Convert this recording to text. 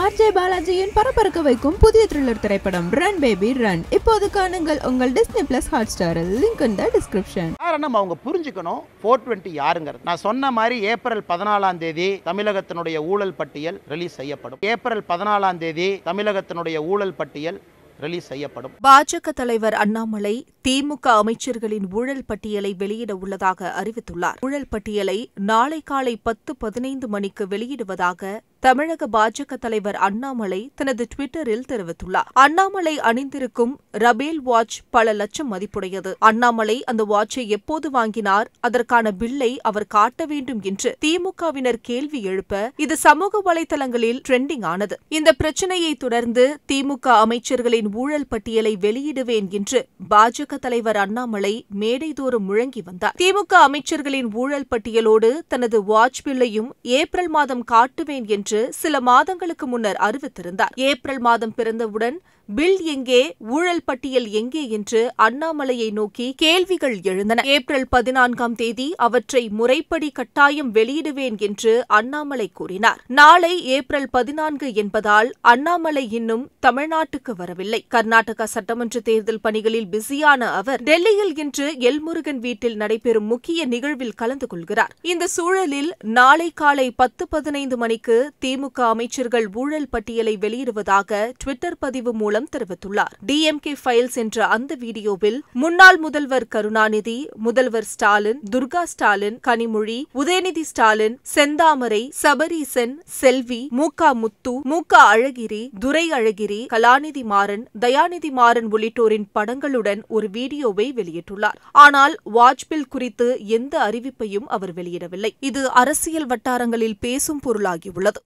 RJ பாலாஜியின் பரபரக்க வைக்கும் புதிய த்ரில்லர் திரைப்படம் ரன் பேபி ரன் இப்போது காணுங்கள் உங்கள் டிஸ்னி பிளஸ் ஹாட் ஸ்டாரில் லிங்க் இந்த டிஸ்கிரிப்ஷன் காரணம் அவங்க புரிஞ்சுக்கணும் ஃபோர் டுவெண்ட்டி யாருங்கிறது நான் சொன்ன மாதிரி ஏப்ரல் பதினாலாம் தேதி தமிழகத்தினுடைய ஊழல் பட்டியல் ரிலீஸ் செய்யப்படும் ஏப்ரல் பதினாலாம் தேதி தமிழகத்தினுடைய ஊழல் பட்டியல் ரிலீஸ் செய்யப்படும் பாஜக தலைவர் அண்ணாமலை திமுக அமைச்சர்களின் ஊழல் பட்டியலை வெளியிட உள்ளதாக அறிவித்துள்ளார் ஊழல் பட்டியலை நாளை காலை பத்து பதினைந்து மணிக்கு வெளியிடுவதாக தமிழக பாஜக தலைவர் அண்ணாமலை தனது டுவிட்டரில் தெரிவித்துள்ளார் அண்ணாமலை அணிந்திருக்கும் ரபேல் வாட்ச் பல லட்சம் மதிப்புடையது அண்ணாமலை அந்த வாட்சை எப்போது வாங்கினார் அதற்கான பில்லை அவர் காட்ட வேண்டும் என்று திமுகவினர் கேள்வி எழுப்ப இது சமூக வலைதளங்களில் ட்ரெண்டிங் ஆனது இந்த பிரச்சனையை தொடர்ந்து திமுக அமைச்சர்களின் ஊழல் பட்டியலை வெளியிடுவேன் என்று பாஜக தலைவர் அண்ணாமலை மேடைதோறும் முழங்கி வந்தார் திமுக அமைச்சர்களின் ஊழல் பட்டியலோடு தனது வாட்ச் பில்லையும் ஏப்ரல் மாதம் காட்டுவேன் என்று என்று சில மாதங்களுக்கு முன்னர் அறிவித்திருந்தார் ஏப்ரல் மாதம் பிறந்தவுடன் பில் எங்கே ஊழல் பட்டியல் எங்கே என்று அண்ணாமலையை நோக்கி கேள்விகள் எழுந்தன ஏப்ரல் பதினான்காம் தேதி அவற்றை முறைப்படி கட்டாயம் வெளியிடுவேன் என்று அண்ணாமலை கூறினார் நாளை ஏப்ரல் பதினான்கு என்பதால் அண்ணாமலை இன்னும் தமிழ்நாட்டுக்கு வரவில்லை கர்நாடகா சட்டமன்ற தேர்தல் பணிகளில் பிஸியான அவர் டெல்லியில் இன்று எல்முருகன் வீட்டில் நடைபெறும் முக்கிய நிகழ்வில் கலந்து கொள்கிறார் இந்த சூழலில் நாளை காலை பத்து பதினைந்து மணிக்கு திமுக அமைச்சர்கள் ஊழல் பட்டியலை வெளியிடுவதாக டுவிட்டர் பதிவு மூலம் தெரிவித்துள்ளார் டிஎம்கே ஃபைல்ஸ் என்ற அந்த வீடியோவில் முன்னாள் முதல்வர் கருணாநிதி முதல்வர் ஸ்டாலின் துர்கா ஸ்டாலின் கனிமொழி உதயநிதி ஸ்டாலின் செந்தாமரை சபரீசன் செல்வி மு முத்து மு அழகிரி துரை அழகிரி கலாநிதி மாறன் தயாநிதி மாறன் உள்ளிட்டோரின் படங்களுடன் ஒரு வீடியோவை வெளியிட்டுள்ளார் ஆனால் வாஜ்பில் குறித்து எந்த அறிவிப்பையும் அவர் வெளியிடவில்லை இது அரசியல் வட்டாரங்களில் பேசும் பொருளாகியுள்ளது